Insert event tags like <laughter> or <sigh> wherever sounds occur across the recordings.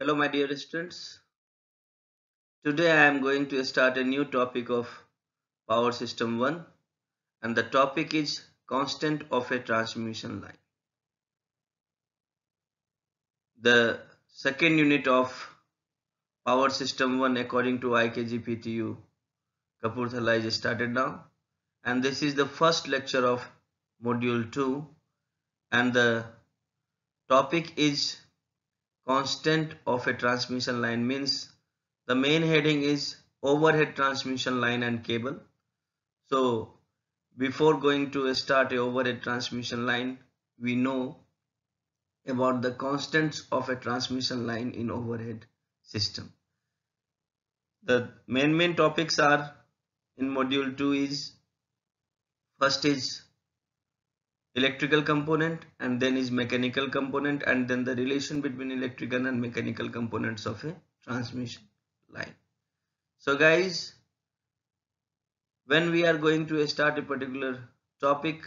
hello my dear students today i am going to start a new topic of power system 1 and the topic is constant of a transmission line the second unit of power system 1 according to ikgptu Kapurthala is started now and this is the first lecture of module 2 and the topic is constant of a transmission line means the main heading is overhead transmission line and cable so before going to start a overhead transmission line we know about the constants of a transmission line in overhead system the main main topics are in module 2 is first is electrical component and then is mechanical component and then the relation between electrical and mechanical components of a transmission line. So guys, when we are going to start a particular topic,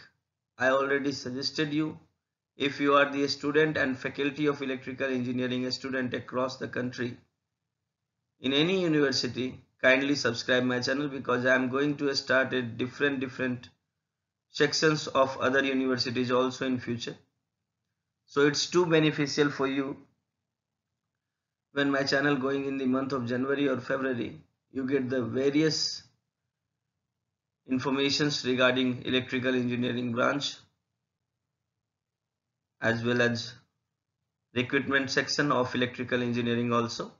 I already suggested you if you are the student and faculty of electrical engineering a student across the country in any university kindly subscribe my channel because I am going to start a different different sections of other universities also in future so it's too beneficial for you when my channel going in the month of January or February you get the various informations regarding electrical engineering branch as well as recruitment section of electrical engineering also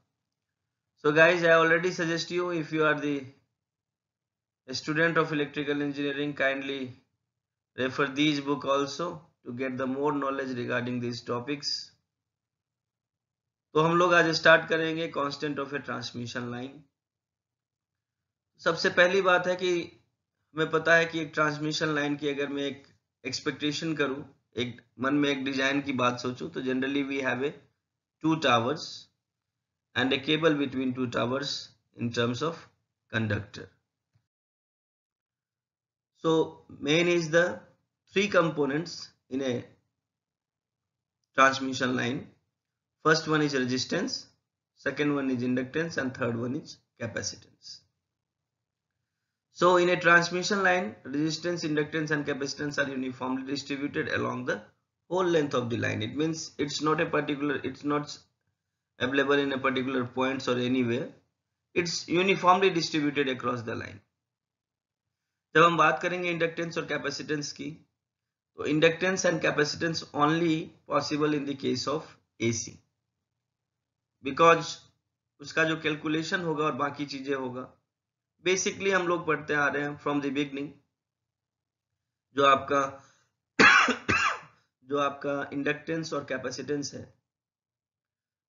so guys I already suggest you if you are the student of electrical engineering kindly Refer these book also to get the more knowledge regarding these topics. तो हम लोग आज start करेंगे constant of a transmission line सबसे पहली बात है कि हमें पता है कि एक ट्रांसमिशन लाइन की अगर मैं एक एक्सपेक्टेशन करूं एक मन में एक डिजाइन की बात सोचूं तो generally we have a two towers and a cable between two towers in terms of conductor So main is the three components in a transmission line. First one is resistance, second one is inductance and third one is capacitance. So in a transmission line, resistance, inductance and capacitance are uniformly distributed along the whole length of the line. It means it's not a particular, it's not available in a particular points or anywhere. It's uniformly distributed across the line. जब हम बात करेंगे inductance और capacitance की तो inductance and capacitance only possible in the case of AC because उसका जो calculation होगा और बाकी चीजें होगा बेसिकली हम लोग पढ़ते आ रहे हैं फ्रॉम द बिगनिंग जो आपका जो आपका इंडक्टेंस और कैपेसिटेंस है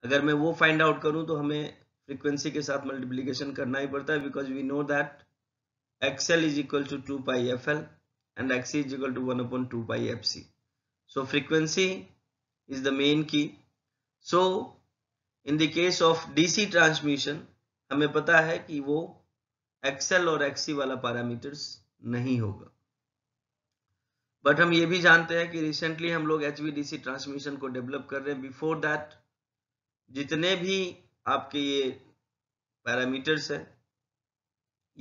अगर मैं वो फाइंड आउट करूं तो हमें फ्रीक्वेंसी के साथ मल्टीप्लीकेशन करना ही पड़ता है because we know that xl is equal to 2 pi fl and xc is equal to 1 upon 2 pi fc. So frequency is the main key. So in the case of DC transmission हमें पता है कि वो XL और XC वाला parameters नहीं होगा but हम ये भी जानते हैं कि रिसेंटली हम लोग एच ट्रांसमिशन को डेवलप कर रहे हैं बिफोर दैट जितने भी आपके ये पैरामीटर्स हैं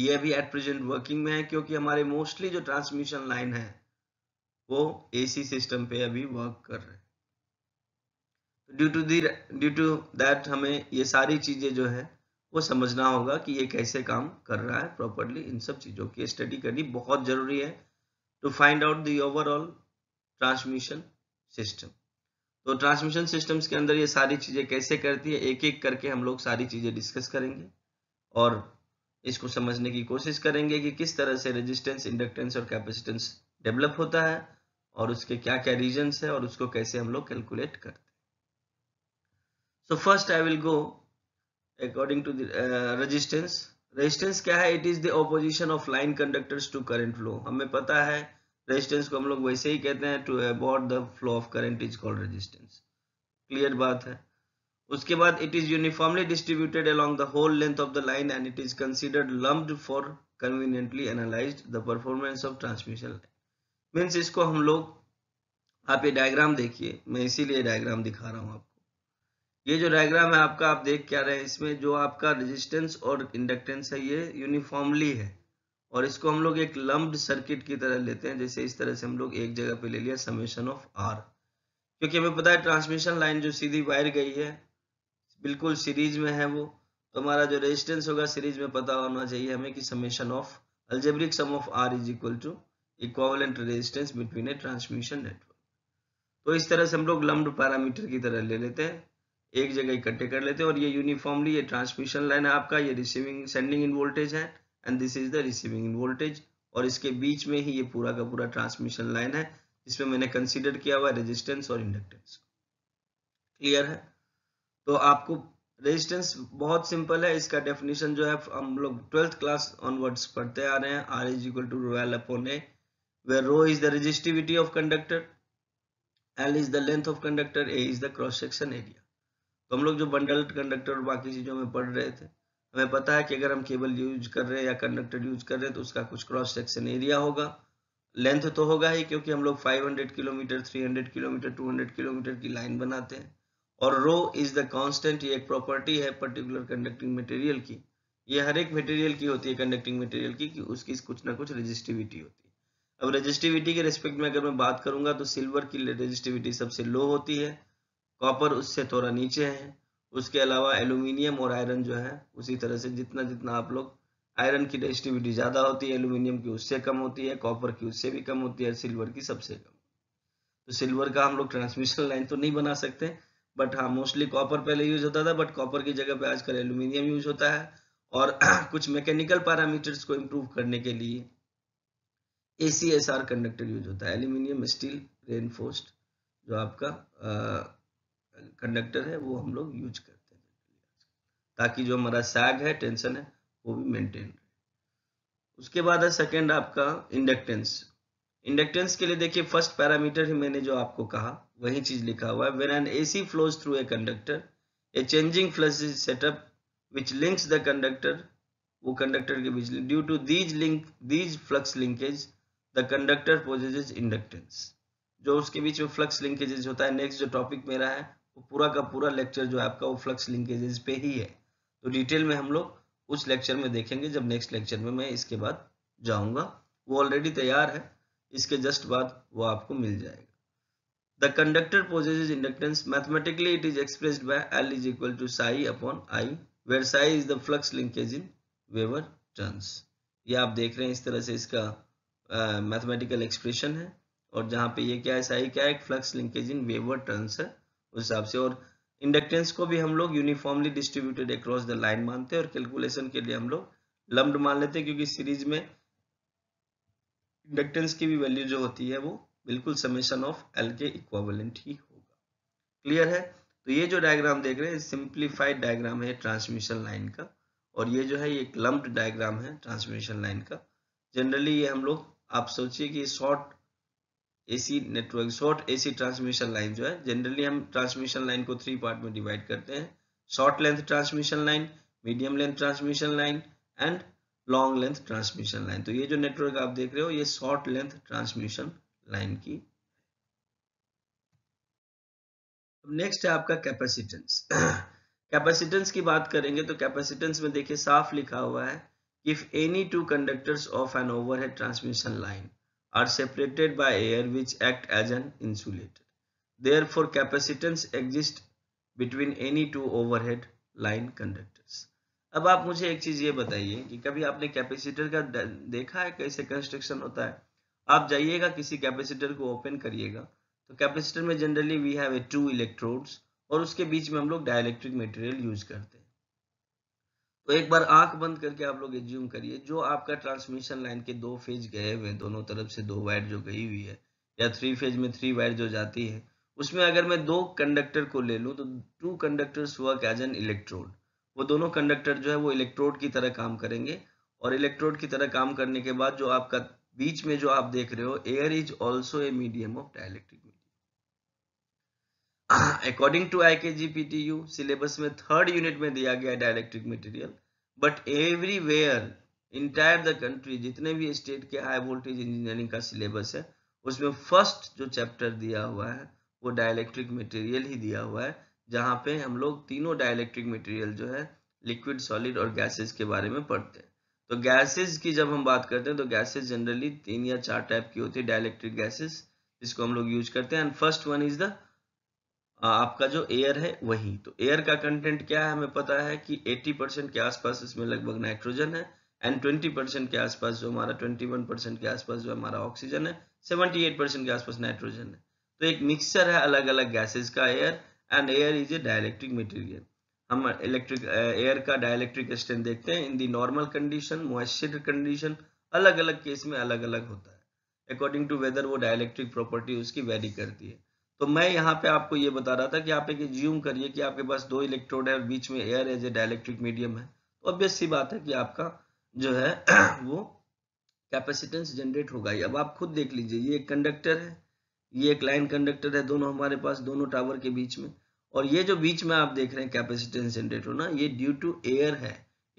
ये भी एट प्रेजेंट वर्किंग में है क्योंकि हमारे मोस्टली जो ट्रांसमिशन लाइन है वो एसी सिस्टम पे अभी वर्क कर रहे हैं due to the due to that हमें ये सारी चीज़ें जो है वो समझना होगा कि ये कैसे काम कर रहा है प्रॉपरली इन सब चीज़ों की स्टडी करनी बहुत ज़रूरी है to find out the overall transmission system तो ट्रांसमिशन सिस्टम्स के अंदर ये सारी चीज़ें कैसे करती है एक एक करके हम लोग सारी चीज़ें डिस्कस करेंगे और इसको समझने की कोशिश करेंगे कि किस तरह से रेजिस्टेंस इंडक्टेंस और कैपेसिटेंस डेवलप होता है और उसके क्या क्या रीजन है और उसको कैसे हम लोग कैलकुलेट करते हैं so first I will go according to resistance resistance क्या है it is the opposition of line conductors to current flow हमें पता है रेजिस्टेंस को हम लोग वैसे ही कहते हैं to abort the flow of current is called resistance clear बात है उसके बाद it is uniformly distributed along the whole length of the line and it is considered lumped for conveniently analyse the performance of transmission means इसको हम लोग आप ये diagram देखिए मैं इसीलिए डायग्राम दिखा रहा हूँ आपको ये जो डायग्राम है आपका आप देख क्या रहे हैं इसमें जो आपका रेजिस्टेंस और इंडक्टेंस है ये यूनिफॉर्मली है और इसको हम लोग एक लम्ब्ड सर्किट की तरह लेते हैं जैसे इस तरह से हम लोग एक जगह पे ले लिया समेशन ऑफ आर क्योंकि हमें पता है ट्रांसमिशन लाइन जो सीधी वायर गई है बिल्कुल सीरीज में है वो तो हमारा जो रेजिस्टेंस होगा सीरीज में पता होना चाहिए हमें कि summation of algebraic sum of R is equal to equivalent resistance between a transmission network तो इस तरह से हम लोग लम्ब पैरामीटर की तरह ले लेते हैं एक जगह इकट्ठे कर लेते हैं और ये यूनिफॉर्मली ये ट्रांसमिशन लाइन है आपका ये रिसीविंग सेंडिंग इन वोल्टेज है and this is the receiving in voltage और इसके बीच में ही ये पूरा का पूरा ट्रांसमिशन लाइन है जिसमें मैंने कंसिडर किया हुआ रेजिस्टेंस और इंडक्टेंस क्लियर है तो आपको रेजिस्टेंस बहुत सिंपल है इसका डेफिनेशन जो है हम लोग ट्वेल्थ क्लास ऑनवर्ड्स पढ़ते आ रहे हैं R is equal to rho L upon A where rho is the resistivity of conductor L is the length of conductor A is the cross section area तो हम लोग जो बंडल्ड कंडक्टर और बाकी चीज़ों में पढ़ रहे थे हमें पता है कि अगर हम केबल यूज कर रहे हैं या कंडक्टर यूज कर रहे हैं तो उसका कुछ क्रॉस सेक्शन एरिया होगा लेंथ तो होगा ही क्योंकि हम लोग 500 किलोमीटर 300 किलोमीटर 200 किलोमीटर की लाइन बनाते हैं और रो इज द कांस्टेंट ये एक प्रॉपर्टी है पर्टिकुलर कंडक्टिंग मटेरियल की ये हर एक मटेरियल की होती है कंडक्टिंग मटेरियल की कि उसकी कुछ ना कुछ रेजिस्टिविटी होती है अब रेजिस्टिविटी के रिस्पेक्ट में अगर मैं बात करूंगा तो सिल्वर की रेजिस्टिविटी सबसे लो होती है कॉपर उससे थोड़ा नीचे है उसके अलावा एल्यूमिनियम और आयरन जो है उसी तरह से जितना जितना आप लोग आयरन की रेजिस्टिविटी ज़्यादा होती है एल्यूमिनियम की उससे कम होती है कॉपर की उससे भी कम होती है सिल्वर की सबसे कम तो सिल्वर का हम लोग ट्रांसमिशन लाइन तो नहीं बना सकते बट हाँ मोस्टली कॉपर पहले यूज होता था बट कॉपर की जगह पे आजकल एल्यूमिनियम यूज होता है और <clears throat> कुछ मैकेनिकल पैरामीटर्स को इम्प्रूव करने के लिए A C S R conductor use होता है एल्यूमिनियम स्टील रेनफोर्स्ड जो आपका कंडक्टर है वो हम लोग यूज करते हैं ताकि जो हमारा सैग है टेंशन है वो भी मेंटेन रहे उसके बाद है सेकेंड आपका इंडक्टेंस इंडक्टेंस के लिए देखिए फर्स्ट पैरामीटर ही मैंने जो आपको कहा वही चीज लिखा हुआ है when an AC flows through a conductor a changing flux is set up which links the conductor वो कंडक्टर के बीच due to these link these flux linkage the conductor possesses inductance जो उसके बीच में फ्लक्स लिंकेजेज होता है नेक्स्ट जो topic मेरा है वो पूरा का पूरा लेक्चर जो है आपका वो फ्लक्स लिंकेजेज पे ही है तो डिटेल में हम लोग उस लेक्चर में देखेंगे जब नेक्स्ट लेक्चर में मैं इसके बाद जाऊंगा वो ऑलरेडी तैयार है इसके जस्ट बाद वो आपको मिल जाएगा the conductor possess inductance mathematically it is expressed by L is equal to psi upon I where psi is the flux linkage in weber turns ये आप देख रहे हैं इस तरह से इसका मैथमेटिकल uh, एक्सप्रेशन है और जहाँ पे ये क्या है साई क्या है flux linkage in weber turns है उस हिसाब से और इंडक्टेंस को भी हम लोग uniformly distributed across the line मानते हैं और कैलकुलेशन के लिए हम लोग लम्ब मान लेते हैं क्योंकि सीरीज में इंडक्टेंस की भी वैल्यू जो होती है वो बिल्कुल समेशन ऑफ एल के इक्वावलेंट ही होगा क्लियर है तो ये जो डायग्राम देख रहे हैं सिंप्लीफाइड डायग्राम है ट्रांसमिशन लाइन का और ये जो है ये एक लम्ब डायग्राम है ट्रांसमिशन लाइन का जनरली ये हम लोग आप सोचिए कि short AC network short AC transmission line जो है जनरली हम ट्रांसमिशन लाइन को थ्री पार्ट में डिवाइड करते हैं short length transmission line medium length transmission line and long length transmission line तो ये जो नेटवर्क आप देख रहे हो ये शॉर्ट लेंथ ट्रांसमिशन लाइन की नेक्स्ट है आपका कैपेसिटेंस कैपेसिटेंस <clears throat> की बात करेंगे तो कैपेसिटेंस में देखिए साफ लिखा हुआ है if any two conductors of an overhead transmission line are separated by air which act as an insulator therefore capacitance exist between any two overhead line conductor अब आप मुझे एक चीज ये बताइए कि कभी आपने कैपेसिटर का देखा है कैसे कंस्ट्रक्शन होता है आप जाइएगा किसी कैपेसिटर को ओपन करिएगा तो कैपेसिटर में generally we have a two electrodes और उसके बीच में हम लोग डायलैक्ट्रिक मटेरियल यूज करते हैं तो एक बार आंख बंद करके आप लोग एज्यूम करिए जो आपका ट्रांसमिशन लाइन के दो फेज गए हुए दोनों तरफ से दो वायर जो गई हुई है या थ्री फेज में थ्री वायर जो जाती है उसमें अगर मैं दो कंडक्टर को ले लूँ तो two conductors work as an electrode वो दोनों कंडक्टर जो है वो इलेक्ट्रोड की तरह काम करेंगे और इलेक्ट्रोड की तरह काम करने के बाद जो आपका बीच में जो आप देख रहे हो air is also a medium of dielectric medium according to I K G P U syllabus में थर्ड यूनिट में दिया गया dielectric material but everywhere entire the country जितने भी स्टेट के हाई वोल्टेज इंजीनियरिंग का सिलेबस है उसमें फर्स्ट जो चैप्टर दिया हुआ है वो डायलेक्ट्रिक मटेरियल ही दिया हुआ है जहाँ पे हम लोग तीनों डायलैक्ट्रिक मटेरियल जो है लिक्विड सॉलिड और गैसेस के बारे में पढ़ते हैं तो गैसेस की जब हम बात करते हैं तो गैसेस जनरली तीन या चार टाइप की होती है डायलैक्ट्रिक गैसेस जिसको हम लोग यूज करते हैं and first one is the आपका जो एयर है वही तो एयर का कंटेंट क्या है हमें पता है कि 80 परसेंट के आसपास इसमें लगभग नाइट्रोजन है एंड 20 परसेंट के आसपास जो हमारा 21 परसेंट के आसपास जो हमारा ऑक्सीजन है 78 परसेंट के आसपास नाइट्रोजन है तो एक मिक्सचर है अलग अलग गैसेस का air and air is a dielectric material हम इलेक्ट्रिक एयर uh, का डायलैक्ट्रिक स्ट्रेंथ देखते हैं in the normal condition moisture condition अलग अलग केस में अलग अलग होता है अकॉर्डिंग टू वेदर वो डायलैक्ट्रिक प्रॉपर्टी उसकी वेरी करती है तो मैं यहाँ पे आपको ये बता रहा था कि आप एक ज्यूम करिए कि आपके पास दो इलेक्ट्रोड है और बीच में air as a dielectric medium है तो ऑब्वियस सी बात है कि आपका जो है <clears throat> वो कैपेसिटेंस जनरेट होगा ही अब आप खुद देख लीजिए ये एक कंडक्टर है ये एक लाइन कंडक्टर है दोनों हमारे पास दोनों टावर के बीच में और ये जो बीच में आप देख रहे हैं कैपेसिटेंस जनरेट होना ये ड्यू टू एयर है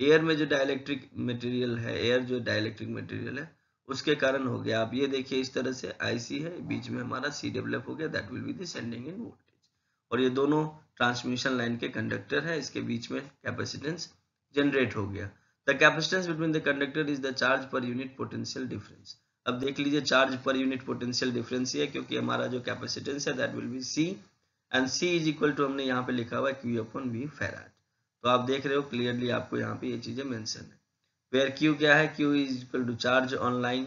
एयर में जो डायलैक्ट्रिक मटेरियल है एयर जो डायलैक्ट्रिक मटेरियल है उसके कारण हो गया आप ये देखिए इस तरह से आईसी है बीच में हमारा सी डेवलप हो गया that will be descending end voltage और ये दोनों ट्रांसमिशन लाइन के कंडक्टर है इसके बीच में कैपेसिटेंस जनरेट हो गया the capacitance between the conductor is the charge per unit potential difference अब देख लीजिए charge per unit potential difference ही है क्योंकि हमारा जो कैपेसिटेंस है that will be C and C is equal to हमने यहाँ पे लिखा हुआ है क्यू अपन वी फेराड तो आप देख रहे हो क्लियरली आपको यहाँ पे ये चीजें मेंशन है वेयर क्यू क्या है Q is equal to charge online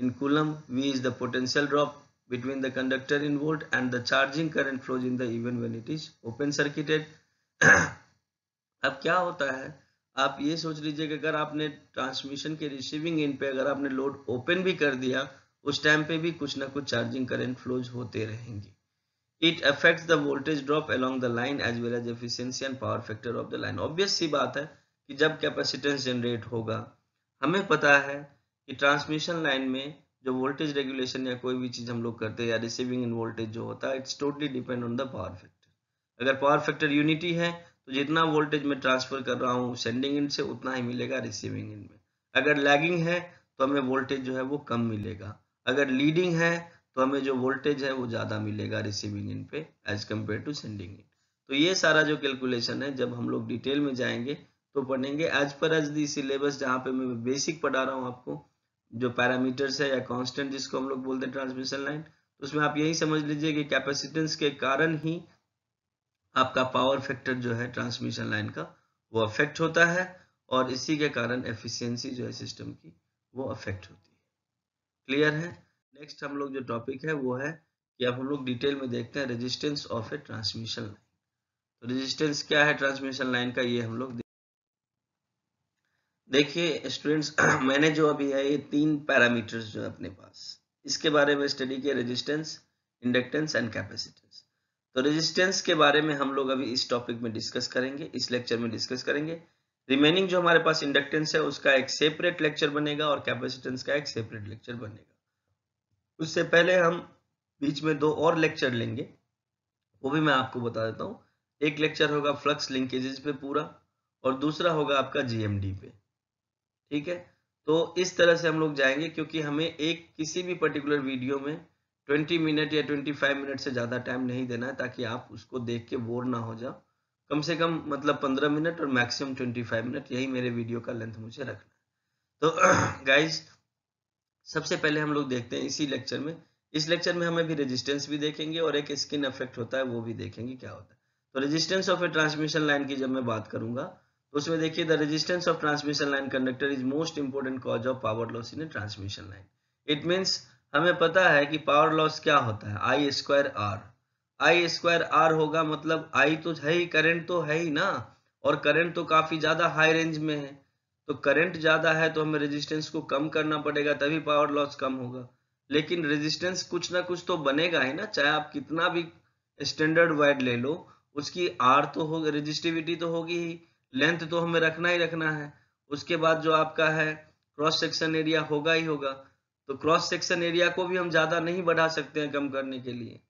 in coulomb V is the potential drop the conductor in volt and the charging current flows in the even when it is open circuited अब क्या होता है आप ये सोच लीजिए कि अगर आपने ट्रांसमिशन के रिसीविंग एंड पे अगर आपने लोड ओपन भी कर दिया उस टाइम पे भी कुछ ना कुछ चार्जिंग करंट फ्लोज होते रहेंगे it affects the voltage drop along the line as well as efficiency and power factor of the line obvious सी बात है कि जब कैपेसिटेंस जनरेट होगा हमें पता है कि ट्रांसमिशन लाइन में जो वोल्टेज रेगुलेशन या कोई भी चीज़ हम लोग करते हैं या रिसीविंग इन वोल्टेज जो होता है it's totally depend on the power factor अगर पावर फैक्टर यूनिटी है तो जितना वोल्टेज मैं ट्रांसफर कर रहा हूँ सेंडिंग इन से उतना ही मिलेगा रिसीविंग इन में अगर लैगिंग है तो हमें वोल्टेज जो है वो कम मिलेगा अगर लीडिंग है तो हमें जो वोल्टेज है वो ज़्यादा मिलेगा रिसीविंग इन पे as compare to sending end तो ये सारा जो कैलकुलेशन है जब हम लोग डिटेल में जाएंगे तो पढ़ेंगे as per as the syllabus जहाँ पे मैं बेसिक पढ़ा रहा हूँ आपको जो पैरामीटर्स है या कांस्टेंट जिसको हम लोग बोलते हैं ट्रांसमिशन लाइन तो उसमें आप यही समझ लीजिए कि कैपेसिटेंस के कारण ही आपका पावर फैक्टर जो है ट्रांसमिशन लाइन का वो अफेक्ट होता है और इसी के कारण एफिशिएंसी जो है सिस्टम की वो अफेक्ट होती है क्लियर है नेक्स्ट हम लोग जो टॉपिक है वो है कि आप हम लोग डिटेल में देखते हैं resistance of a transmission line तो रेजिस्टेंस क्या है ट्रांसमिशन लाइन का ये हम लोग देखिए स्टूडेंट्स <clears throat> मैंने जो अभी है ये तीन पैरामीटर्स जो है अपने पास इसके बारे में स्टडी किया रेजिस्टेंस इंडक्टेंस एंड कैपेसिटेंस तो रेजिस्टेंस के बारे में हम लोग अभी इस टॉपिक में डिस्कस करेंगे इस लेक्चर में डिस्कस करेंगे रिमेनिंग जो हमारे पास इंडक्टेंस है उसका एक सेपरेट लेक्चर बनेगा और कैपेसिटेंस का एक सेपरेट लेक्चर बनेगा उससे पहले हम बीच में दो और लेक्चर लेंगे वो भी मैं आपको बता देता हूँ एक लेक्चर होगा फ्लक्स लिंकेजेस पे पूरा और दूसरा होगा आपका जीएमडी पे ठीक है तो इस तरह से हम लोग जाएंगे क्योंकि हमें एक किसी भी पर्टिकुलर वीडियो में 20 मिनट या 25 मिनट से ज़्यादा टाइम नहीं देना है ताकि आप उसको देख के बोर ना हो जाओ कम से कम मतलब 15 मिनट और मैक्सिमम 25 मिनट यही मेरे वीडियो का लेंथ मुझे रखना है तो गाइज <clears throat> सबसे पहले हम लोग देखते हैं इसी लेक्चर में इस लेक्चर में हमें भी रेजिस्टेंस भी देखेंगे और एक स्किन इफेक्ट होता है वो भी देखेंगे क्या होता है तो resistance of a transmission line की जब मैं बात करूंगा तो उसमें देखिए the resistance of transmission line conductor is most important cause of power loss in a transmission line it means हमें पता है कि पावर लॉस क्या होता है I square R I square R होगा मतलब आई तो है ही करेंट तो है ही ना और करंट तो काफी ज्यादा हाई रेंज में है तो करंट ज़्यादा है तो हमें रेजिस्टेंस को कम करना पड़ेगा तभी पावर लॉस कम होगा लेकिन रेजिस्टेंस कुछ ना कुछ तो बनेगा ही ना चाहे आप कितना भी स्टैंडर्ड वायर ले लो उसकी आर तो होगी रेजिस्टिविटी तो होगी ही लेंथ तो हमें रखना ही रखना है उसके बाद जो आपका है क्रॉस सेक्शन एरिया होगा ही होगा तो क्रॉस सेक्शन एरिया को भी हम ज़्यादा नहीं बढ़ा सकते हैं कम करने के लिए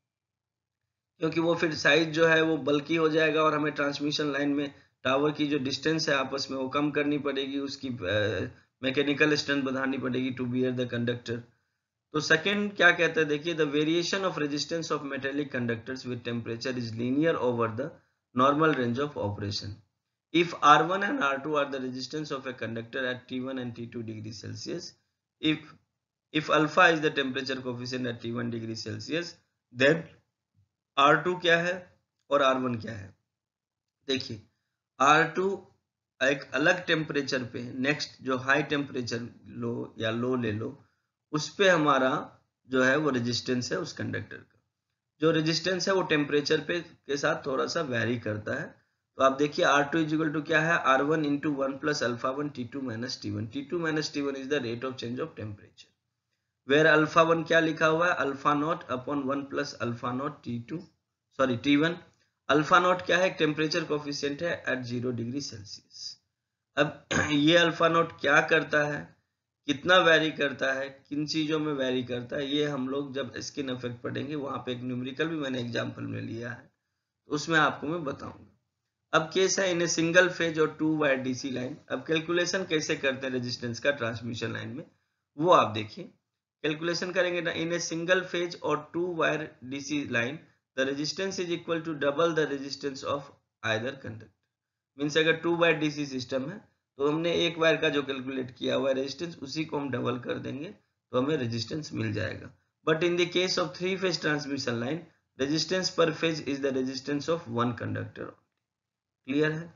क्योंकि वो फिर साइज जो है वो बल्कि हो जाएगा और हमें ट्रांसमिशन लाइन में टावर की जो डिस्टेंस है आपस में वो कम करनी पड़ेगी उसकी मैकेनिकल स्ट्रेंथ बढ़ानी पड़ेगी टू बियर द कंडक्टर तो सेकेंड क्या कहता है देखिए the variation of resistance of metallic conductors with temperature is linear over the normal range of operation if R one and R two are the resistance of a conductor at T one and T two degree Celsius if if alpha is the temperature coefficient at T one degree Celsius then R two क्या है और are one क्या है देखिए are to एक अलग temperature पे next जो हाई टेम्परेचर लो या लो ले लो उस पर हमारा जो है वो रेजिस्टेंस है उस कंडक्टर का जो रेजिस्टेंस है वो टेम्परेचर पे के साथ थोड़ा सा वेरी करता है तो आप देखिए आर टू इजिकल टू क्या है R one into one plus alpha one T two minus T one T two minus T one is the rate of change of temperature where alpha one क्या लिखा हुआ है alpha naught upon one plus alpha naught T two sorry T one alpha naught क्या है temperature coefficient है at zero degree Celsius अब <clears throat> ये alpha naught क्या करता है कितना वैरी करता है किन चीज़ों में वैरी करता है ये हम लोग जब स्किन इफेक्ट पढ़ेंगे वहां पे एक न्यूमेरिकल भी मैंने एग्जाम्पल में लिया है तो उसमें आपको मैं बताऊंगा अब केस है इन ए सिंगल फेज और टू वायर डीसी लाइन अब कैलकुलेशन कैसे करते हैं रेजिस्टेंस का ट्रांसमिशन लाइन में वो आप देखिए कैलकुलेशन करेंगे ना इन ए सिंगल फेज और two wire DC line the resistance is equal to double the resistance of either conductor means अगर टू वायर डीसी सिस्टम है तो हमने एक वायर का जो कैलकुलेट किया हुआ रेजिस्टेंस उसी को हम डबल कर देंगे तो हमें रेजिस्टेंस मिल जाएगा but in the case of three phase transmission line resistance per phase is the resistance of one conductor clear है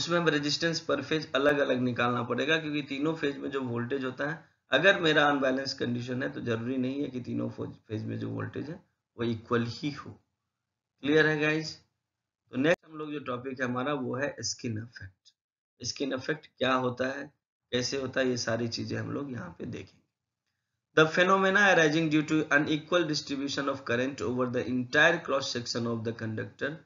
उसमें हमें रेजिस्टेंस पर फेज अलग अलग निकालना पड़ेगा क्योंकि तीनों फेज में जो वोल्टेज होता है अगर मेरा अनबैलेंस कंडीशन है तो जरूरी नहीं है कि तीनों फेज में जो वोल्टेज है वो इक्वल ही हो क्लियर है गाइज तो नेक्स्ट हम लोग जो टॉपिक है हमारा वो है स्किन इफेक्ट स्किन इफेक्ट क्या होता है कैसे होता है ये सारी चीजें हम लोग यहाँ पे देखेंगे the phenomena arising due to unequal distribution of current over the entire cross section of the conductor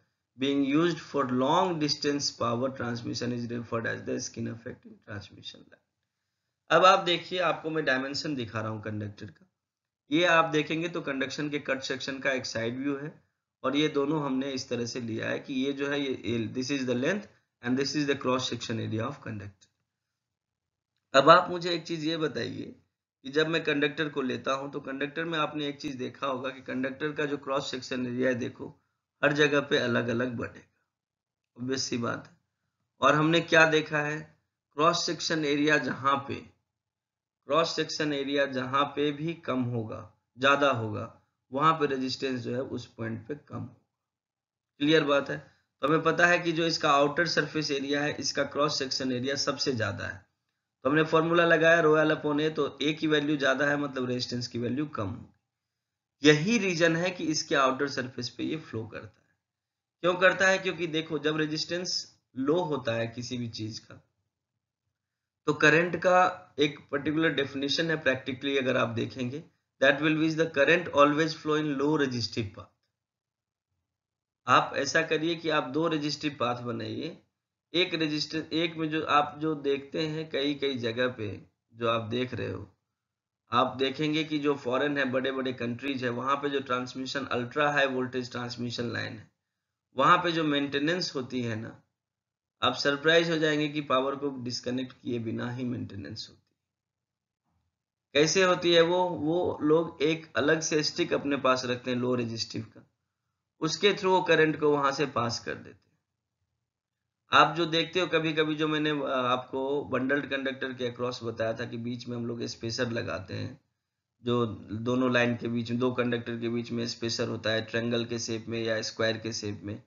being used for long distance power transmission is referred as the skin effect in transmission line. अब आप देखिए आपको मैं dimension दिखा रहा हूँ conductor का ये आप देखेंगे तो कंडक्शन के कट सेक्शन का एक साइड व्यू है और ये दोनों हमने इस तरह से लिया है कि ये जो है ये this is the length and this is the cross section area of conductor अब आप मुझे एक चीज ये बताइए कि जब मैं कंडक्टर को लेता हूं तो कंडक्टर में आपने एक चीज देखा होगा कि कंडक्टर का जो क्रॉस सेक्शन एरिया है देखो हर जगह पे अलग अलग बढ़ेगा ऑब्वियस सी बात है और हमने क्या देखा है क्रॉस सेक्शन एरिया जहां पे क्रॉस सेक्शन एरिया जहां पे भी कम होगा ज्यादा होगा वहां पे रेजिस्टेंस जो है उस पॉइंट पे कम होगा क्लियर बात है तो हमें पता है कि जो इसका आउटर सरफेस एरिया है इसका क्रॉस सेक्शन एरिया सबसे ज्यादा है तो हमने फॉर्मूला लगाया रोयल अपोन ए तो ए की वैल्यू ज्यादा है मतलब रेजिस्टेंस की वैल्यू कम होगी यही रीजन है कि इसके आउटर सर्फेस पे ये फ्लो करता है क्यों करता है क्योंकि देखो जब रेजिस्टेंस लो होता है किसी भी चीज का तो करंट का एक पर्टिकुलर डेफिनेशन है प्रैक्टिकली अगर आप देखेंगे that will be the current always flow in low resistive path आप ऐसा करिए कि आप दो रजिस्टिव पाथ बनाइए एक रजिस्टर एक में जो आप जो देखते हैं कई कई जगह पे जो आप देख रहे हो आप देखेंगे कि जो फॉरेन है बड़े बड़े कंट्रीज है वहां पे जो transmission ultra high voltage transmission line है वहां पे जो मेंटेनेंस होती है ना आप सरप्राइज हो जाएंगे कि पावर को डिस्कनेक्ट किए बिना ही मेंटेनेंस होती है कैसे होती है वो वो लोग एक अलग से स्टिक अपने पास रखते हैं लो रेजिस्टिव का उसके थ्रू वो करंट को वहां से पास कर देते हैं आप जो देखते हो कभी कभी जो मैंने आपको बंडल्ड कंडक्टर के अक्रॉस बताया था कि बीच में हम लोग स्पेसर लगाते हैं जो दोनों लाइन के बीच में दो कंडक्टर के बीच में स्पेसर होता है ट्रेंगल के शेप में या स्क्वायर के शेप में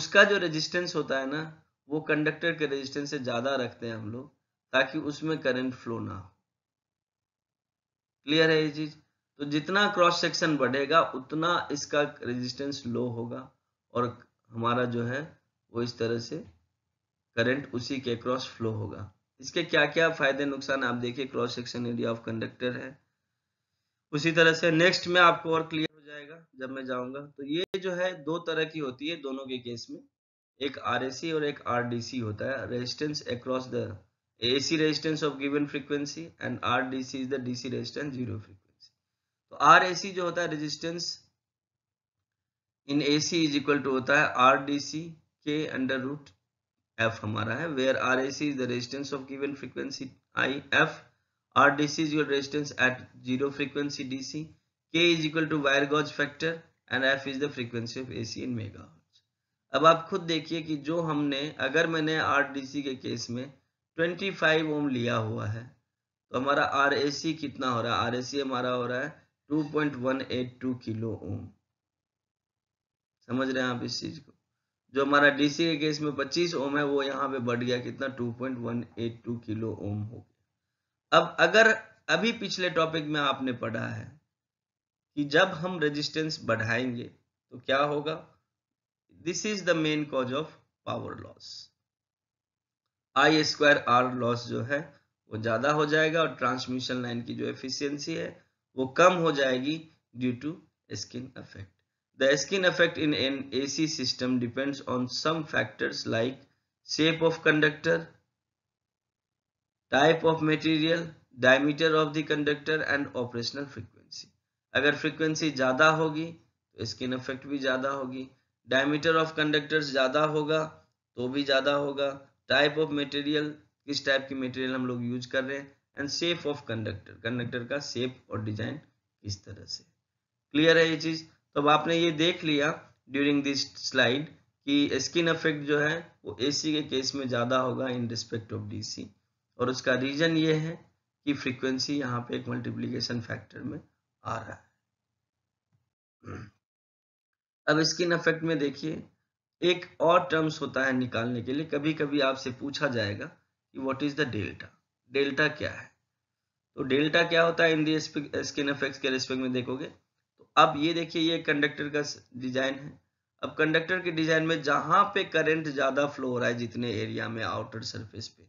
उसका जो रेजिस्टेंस होता है ना वो कंडक्टर के रेजिस्टेंस से ज़्यादा रखते हैं हम लोग ताकि उसमें करंट फ्लो ना हो क्लियर है ये चीज़ तो जितना क्रॉस सेक्शन बढ़ेगा उतना इसका रेजिस्टेंस लो होगा और हमारा जो है वो इस तरह से करंट उसी के क्रॉस फ्लो होगा इसके क्या क्या फायदे नुकसान आप देखिए cross section area of conductor है उसी तरह से नेक्स्ट में आपको और क्लियर हो जाएगा जब मैं जाऊंगा तो ये जो है दो तरह की होती है दोनों के केस में एक आर और एक आर होता है resistance across the AC resistance of given frequency and R D C is the DC resistance zero frequency तो आर जो होता है resistance in A C is equal to होता है आर डी सी के अंडर रूट एफ हमारा है where R A C is the resistance of given frequency I F R D C is your resistance at zero frequency D C K is equal to wire gauge factor and F is the frequency of A C in mega अब आप खुद देखिए कि जो हमने अगर मैंने are के केस में 25 ओम लिया हुआ है तो हमारा आर कितना हो रहा है आर हमारा हो रहा है 2.182 किलो ओम समझ रहे हैं आप इस चीज को जो हमारा डीसी के केस में 25 ओम है वो यहाँ पे बढ़ गया कितना 2.182 किलो ओम हो गया अब अगर अभी पिछले टॉपिक में आपने पढ़ा है कि जब हम रेजिस्टेंस बढ़ाएंगे तो क्या होगा this is the main cause of power loss I square R loss जो है वो ज्यादा हो जाएगा और ट्रांसमिशन लाइन की जो एफिशिएंसी है वो कम हो जाएगी due to skin effect the skin effect in an AC system depends on some factors like shape of conductor type of material diameter of the conductor and operational frequency अगर frequency ज़्यादा होगी तो skin effect भी ज़्यादा होगी diameter of conductors ज़्यादा होगा तो भी ज़्यादा होगा टाइप ऑफ मटेरियल किस टाइप की मटेरियल हम लोग यूज कर रहे हैं and shape of conductor conductor का सेफ और डिजाइन किस तरह से क्लियर है ये चीज़ तो अब आपने ये देख लिया ड्यूरिंग दिस स्लाइड कि स्किन इफेक्ट जो है वो एसी के केस में ज़्यादा होगा इन रिस्पेक्ट ऑफ डीसी और उसका रीजन ये है कि फ्रीक्वेंसी यहाँ पे एक मल्टीप्लीकेशन फैक्टर में आ रहा है अब स्किन अफेक्ट में देखिए एक और टर्म्स होता है निकालने के लिए कभी कभी आपसे पूछा जाएगा कि what is the delta delta क्या है तो डेल्टा क्या होता है इन दी स्किन के रिस्पेक्ट में देखोगे तो अब ये देखिए ये कंडक्टर का डिजाइन है अब कंडक्टर के डिजाइन में जहां पे करंट ज्यादा फ्लो हो रहा है जितने एरिया में आउटर सरफेस पे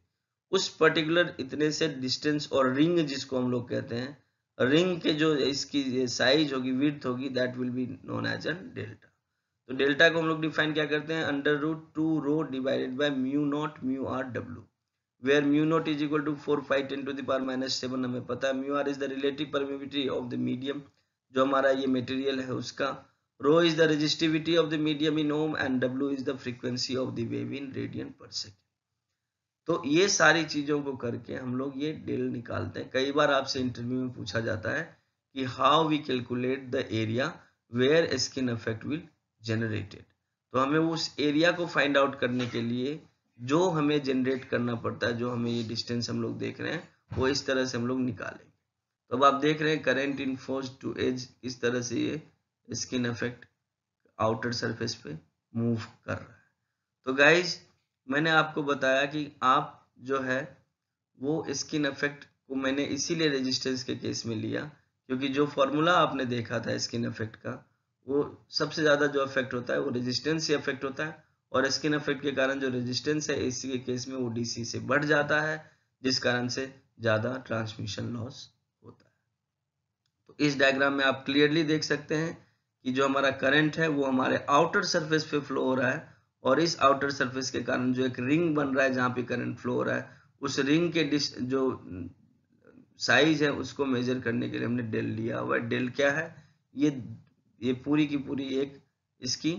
उस पर्टिकुलर इतने से डिस्टेंस और रिंग जिसको हम लोग कहते हैं रिंग के जो इसकी साइज होगी विथ होगी that will be known as an delta तो डेल्टा को हम लोग डिफाइन क्या करते हैं under root two rho divided by mu naught mu R W where mu naught is equal to four five ten to the power minus seven हमें पता है mu R is the relative permeability of the medium जो हमारा ये material है उसका rho is the resistivity of the medium in Om and W is the frequency of the in radian per तो ये सारी चीजों को करके हम लोग ये डेल निकालते हैं कई बार आपसे इंटरव्यू में पूछा जाता है कि how we calculate the area where skin effect will generated तो हमें उस एरिया को फाइंड आउट करने के लिए जो हमें जनरेट करना पड़ता है जो हमें ये डिस्टेंस हम लोग देख रहे हैं वो इस तरह से हम लोग निकालेंगे तो अब आप देख रहे हैं current in force to edge इस तरह से ये स्किन इफेक्ट आउटर सरफेस पे मूव कर रहा है तो गाइज मैंने आपको बताया कि आप जो है वो स्किन इफेक्ट को मैंने इसीलिए रेजिस्टेंस के केस में लिया क्योंकि जो फॉर्मूला आपने देखा था स्किन इफेक्ट का वो सबसे ज़्यादा जो अफेक्ट होता है वो रेजिस्टेंस से अफेक्ट होता है और स्किन अफेक्ट के कारण जो रेजिस्टेंस है एसी के केस में वो डीसी से बढ़ जाता है जिस कारण से ज़्यादा ट्रांसमिशन लॉस होता है तो इस डायग्राम में आप क्लियरली देख सकते हैं कि जो हमारा करंट है वो हमारे आउटर सर्फेस पे फ्लो हो रहा है और इस आउटर सर्फेस के कारण जो एक रिंग बन रहा है जहां पे करंट फ्लो हो रहा है उस रिंग के डिस जो साइज है उसको मेजर करने के लिए हमने डेल लिया हुआ डेल क्या है ये ये पूरी की पूरी एक इसकी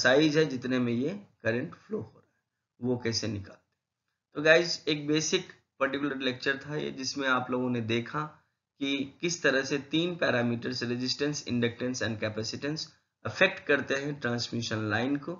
साइज है जितने में ये करंट फ्लो हो रहा है वो कैसे निकालते तो गाइज एक बेसिक पर्टिकुलर लेक्चर था ये जिसमें आप लोगों ने देखा कि किस तरह से तीन parameters resistance inductance and capacitance affect करते हैं ट्रांसमिशन लाइन को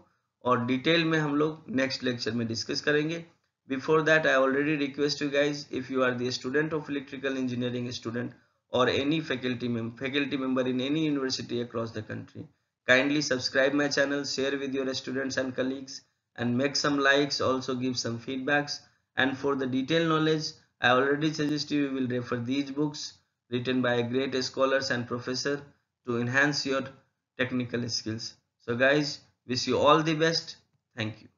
और डिटेल में हम लोग नेक्स्ट लेक्चर में डिस्कस करेंगे before that I already request you guys if you are the student of electrical engineering student or any faculty, mem faculty member in any university across the country. Kindly subscribe my channel, share with your students and colleagues and make some likes, also give some feedbacks. And for the detailed knowledge, I already suggest you will refer these books written by great scholars and professor to enhance your technical skills. So guys, wish you all the best. Thank you.